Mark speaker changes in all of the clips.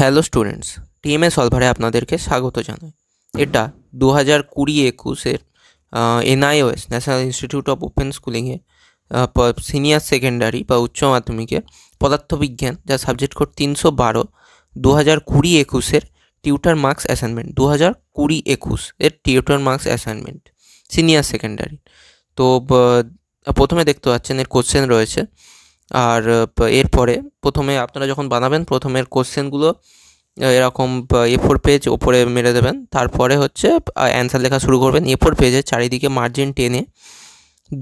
Speaker 1: hello students TMA সলভারে আপনাদেরকে স্বাগত জানাই এটা দু হাজার কুড়ি একুশের NIOS national institute of open স্কুলিংয়ে সিনিয়র সেকেন্ডারি বা উচ্চ মাধ্যমিকে পদার্থবিজ্ঞান যা সাবজেক্ট কোড তিনশো বারো দু হাজার কুড়ি একুশের টিউটার মার্কস অ্যাসাইনমেন্ট দু হাজার কুড়ি একুশ এর tutor marks assignment senior secondary তো প্রথমে দেখতে পাচ্ছেন এর কোশ্চেন রয়েছে আর এরপরে প্রথমে আপনারা যখন বানাবেন প্রথমের কোশ্চেনগুলো এরকম এ ফোর পেজ ওপরে মেরে দেবেন তারপরে হচ্ছে অ্যান্সার লেখা শুরু করবেন এ ফোর পেজে চারিদিকে মার্জিন টেনে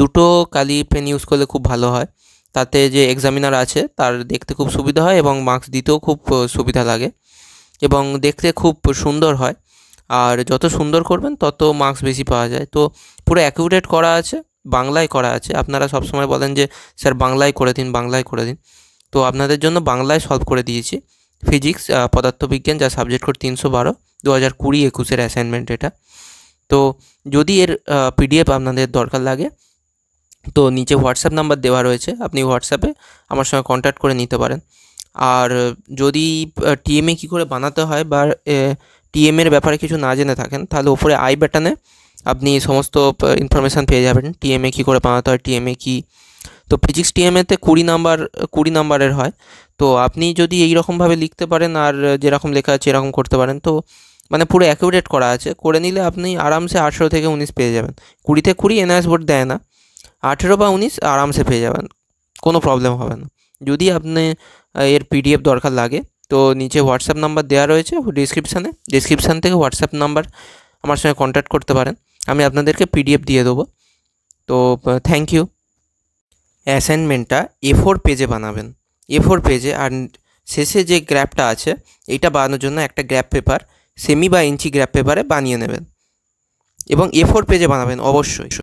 Speaker 1: দুটো কালি পেন ইউজ করলে খুব ভালো হয় তাতে যে এক্সামিনার আছে তার দেখতে খুব সুবিধা হয় এবং মার্কস দিতেও খুব সুবিধা লাগে এবং দেখতে খুব সুন্দর হয় আর যত সুন্দর করবেন তত মার্কস বেশি পাওয়া যায় তো পুরো অ্যাকুরেট করা আছে বাংলায় করা আছে আপনারা সব সময় বলেন যে স্যার বাংলায় করে দিন বাংলায় করে দিন তো আপনাদের জন্য বাংলায় সলভ করে দিয়েছি ফিজিক্স পদার্থবিজ্ঞান যা সাবজেক্ট কোড তিনশো বারো দু হাজার কুড়ি একুশের অ্যাসাইনমেন্ট এটা তো যদি এর পিডিএফ আপনাদের দরকার লাগে তো নিচে হোয়াটসঅ্যাপ নাম্বার দেওয়া রয়েছে আপনি হোয়াটসঅ্যাপে আমার সঙ্গে কন্ট্যাক্ট করে নিতে পারেন আর যদি টিএমএ কী করে বানাতে হয় বা টিএমের ব্যাপারে কিছু না জেনে থাকেন তাহলে ওপরে আই ব্যাটানে আপনি সমস্ত ইনফরমেশান পেয়ে যাবেন টিএমএ কী করে বানাতে হয় টিএমএ কী তো ফিজিক্স টিএমএতে কুড়ি নাম্বার কুড়ি নাম্বারের হয় তো আপনি যদি এই রকমভাবে লিখতে পারেন আর যেরকম লেখা আছে এরকম করতে পারেন তো মানে পুরো অ্যাকুরেট করা আছে করে নিলে আপনি আরামসে আঠেরো থেকে উনিশ পেয়ে যাবেন কুড়িতে কুড়ি এনআইএস বোর্ড দেয় না আঠেরো বা উনিশ আরামসে পেয়ে যাবেন কোনো প্রবলেম হবে না যদি আপনি এর পিডিএফ দরকার লাগে তো নিচে হোয়াটসঅ্যাপ নাম্বার দেওয়া রয়েছে ডিসক্রিপশানে ডিসক্রিপশান থেকে হোয়াটসঅ্যাপ নাম্বার আমার সঙ্গে কন্ট্যাক্ট করতে পারেন আমি আপনাদেরকে পিডিএফ দিয়ে দেবো তো থ্যাংক ইউ অ্যাসাইনমেন্টটা এ ফোর পেজে বানাবেন এ ফোর পেজে আর শেষে যে গ্র্যাপটা আছে এটা বানানোর জন্য একটা গ্র্যাপ পেপার সেমি বা ইঞ্চি গ্র্যাপ পেপারে বানিয়ে নেবেন এবং এ ফোর পেজে বানাবেন অবশ্যই